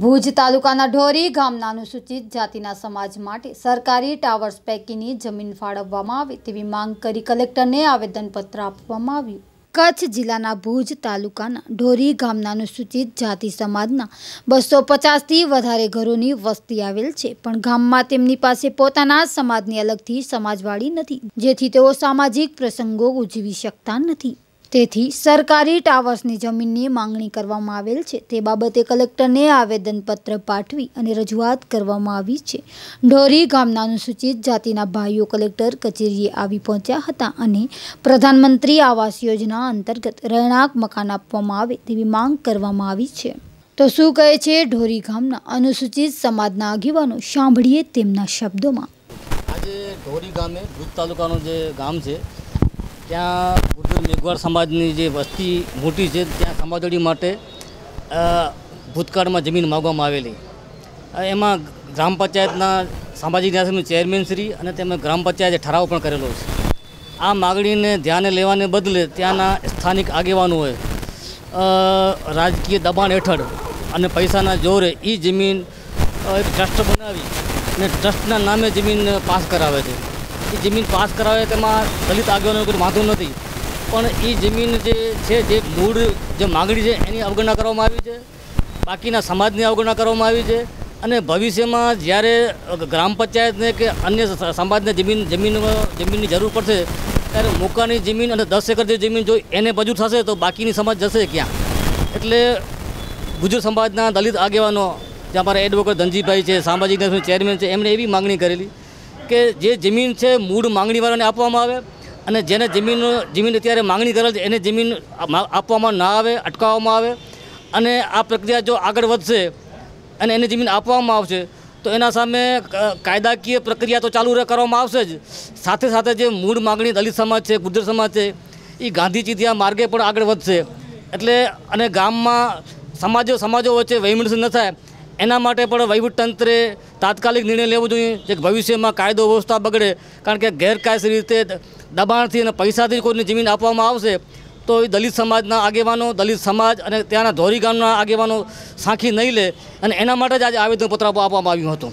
ભુજ તાલુકાના ઢોરી ગામના અનુસૂચિત જાતિના સમાજ માટે સરકારી ટાવર્સ પૈકીની જમીન ફાળવવામાં આવે તેવી માંગ કરી કલેક્ટરને આવેદનપત્ર આપવામાં આવ્યું કચ્છ જિલ્લાના ભુજ તાલુકાના ઢોરી ગામના અનુસૂચિત જાતિ સમાજના બસો પચાસથી વધારે ઘરોની વસ્તી આવેલ છે પણ ગામમાં તેમની પાસે પોતાના સમાજની અલગથી સમાજવાળી નથી જેથી તેઓ સામાજિક પ્રસંગો ઉજવી શકતા નથી તેથી સરકારી ટાવર્સની જમીનની માંગણી કરવામાં આવેલ છે તે બાબતે કલેક્ટરને આવેદનપત્ર પાઠવી અને રજૂઆત કરવામાં આવી છે ઢોરી ગામના અનુસૂચિત જાતિના ભાઈઓ કલેક્ટર કચેરીએ આવી પહોંચ્યા હતા અને પ્રધાનમંત્રી આવાસ યોજના અંતર્ગત રહેણાંક મકાન આપવામાં આવે તેવી માંગ કરવામાં આવી છે તો શું કહે છે ઢોરી ગામના અનુસૂચિત સમાજના આગેવાનો સાંભળીએ તેમના શબ્દોમાં આજે ઢોરી ગામે ભુજ તાલુકાનું જે ગામ છે ત્યાં મેઘવાળ સમાજની જે વસ્તી મોટી છે ત્યાં સમાજોડી માટે ભૂતકાળમાં જમીન માગવામાં આવેલી એમાં ગ્રામ પંચાયતના સામાજિક ન્યાયનું ચેરમેનશ્રી અને તેમણે ગ્રામ પંચાયતે ઠરાવ પણ કરેલો છે આ માગણીને ધ્યાને લેવાને બદલે ત્યાંના સ્થાનિક આગેવાનોએ રાજકીય દબાણ હેઠળ અને પૈસાના જોરે એ જમીન એક ટ્રસ્ટ બનાવી અને ટ્રસ્ટના નામે જમીન પાસ કરાવે છે એ જમીન પાસ કરાવે તેમાં દલિત આગેવાનો કોઈ વાંધો નથી પણ એ જમીન જે છે જે મૂળ જે માગણી છે એની અવગણના કરવામાં આવી છે બાકીના સમાજની અવગણના કરવામાં આવી છે અને ભવિષ્યમાં જ્યારે ગ્રામ પંચાયતને કે અન્ય સમાજને જમીન જમીન જમીનની જરૂર પડશે ત્યારે મોકાની જમીન અને દસ એકર જે જમીન જો એને મંજૂર થશે તો બાકીની સમાજ જશે ક્યાં એટલે ગુજર સમાજના દલિત આગેવાનો જે અમારા એડવોકેટ ધનજીભાઈ છે સામાજિક ચેરમેન છે એમણે એવી માગણી કરેલી કે જે જમીન છે મૂળ માગણીવાળાને આપવામાં આવે અને જેને જમીન જમીન અત્યારે માગણી કરેલ છે એને જમીન આપવામાં ના આવે અટકાવવામાં આવે અને આ પ્રક્રિયા જો આગળ વધશે અને એને જમીન આપવામાં આવશે તો એના સામે કાયદાકીય પ્રક્રિયા તો ચાલુ કરવામાં આવશે જ સાથે સાથે જે મૂળ માગણી દલિત સમાજ છે ગુજર સમાજ છે એ ગાંધી ચીધિયા માર્ગે પણ આગળ વધશે એટલે અને ગામમાં સમાજો સમાજો વચ્ચે વહીમણસી ન થાય એના માટે પણ તંત્રે તાત્કાલિક નિર્ણય લેવો જોઈએ જે ભવિષ્યમાં કાયદો વ્યવસ્થા બગડે કારણ કે ગેરકાયદેસર રીતે દબાણથી અને પૈસાથી કોઈની જમીન આપવામાં આવશે તો એ દલિત સમાજના આગેવાનો દલિત સમાજ અને ત્યાંના ધોરી ગામના આગેવાનો સાંખી નહીં લે અને એના માટે જ આજે આવેદનપત્ર આપવામાં આવ્યું હતું